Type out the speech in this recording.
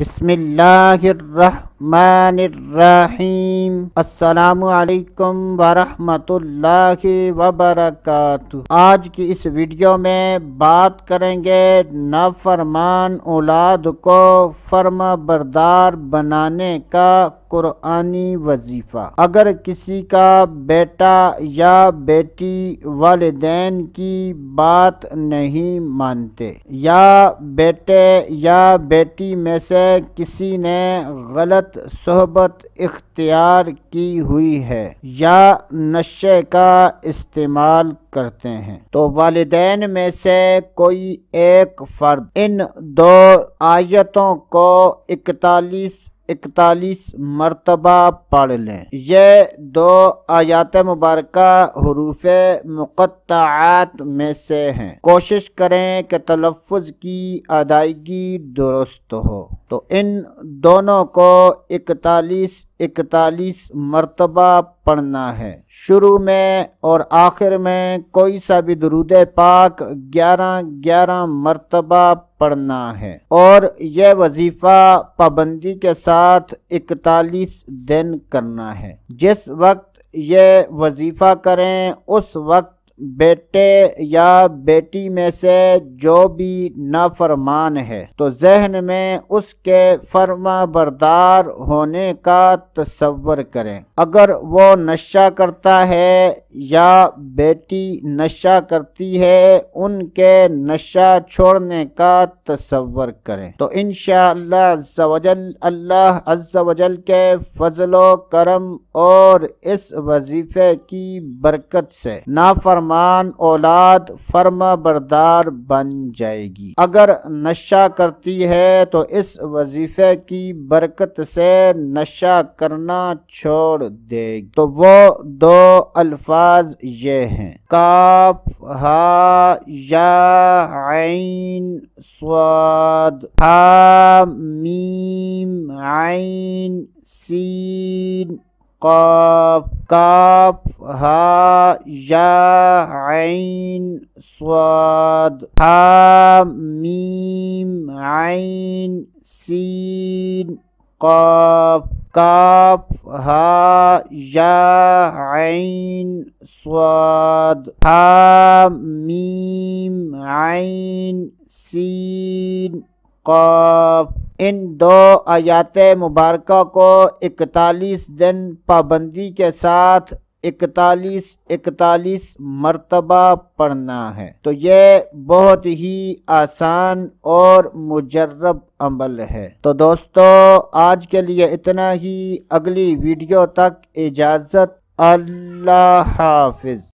بسم الله الرحمن रहीम अस्सलाम वरहमतुल्लाहि वबरकातु आज की इस वीडियो में बात करेंगे नाफरमान औलाद को फर्मा बरदार बनाने का कुरानी वजीफ़ा अगर किसी का बेटा या बेटी वालदेन की बात नहीं मानते या बेटे या बेटी में से किसी ने गलत गलत सोहबत इख्तियार की हुई है या नशे का इस्तेमाल करते हैं तो वालदेन में से कोई एक फ़र्द इन दो आयतों को इकतालीस इकतालीस मरतबा पढ़ लें ये दो आयात मुबारक हरूफ मुक़ात में से हैं कोशिश करें कि तलफ़ की अदायगी दुरुस्त हो तो इन दोनों को इकतालीस इकतालीस मरतबा पढ़ना है शुरू में और आखिर में कोई सा भी दरूद पाक ग्यारह ग्यारह मरतबा पढ़ना है और यह वजीफ़ा पाबंदी के साथ इकतालीस दिन करना है जिस वक्त यह वजीफ़ा करें उस वक्त बेटे या बेटी में से जो भी नाफरमान है तो जहन में उसके फर्मा बरदार होने का तस्वर करें अगर वो नशा करता है या बेटी नशा करती है उनके नशा छोड़ने का तस्वर करें तो इन शजल अल्लाह अजल के फजलो करम और इस वजीफे की बरकत से नाफर फरमान औलाद फर्मा बरदार बन जाएगी अगर नशा करती है तो इस वजीफे की बरकत से नशा करना छोड़ देगी तो वो दो अल्फाज ये हैं काफ हा या आइन स्वाद हा मीम आइन सीन काफ काफ हा या आइन स्वाद हा मीम आइन सीन काफ काफ हा या आइन स्वाद हा मीम आइन सीन काफ इन दो आयात मुबारक को इकतालीस दिन पाबंदी के साथ इकतालीस इकतालीस मरतबा पढ़ना है तो यह बहुत ही आसान और मुजरब अमल है तो दोस्तों आज के लिए इतना ही अगली वीडियो तक इजाज़त अल्लाह हाफिज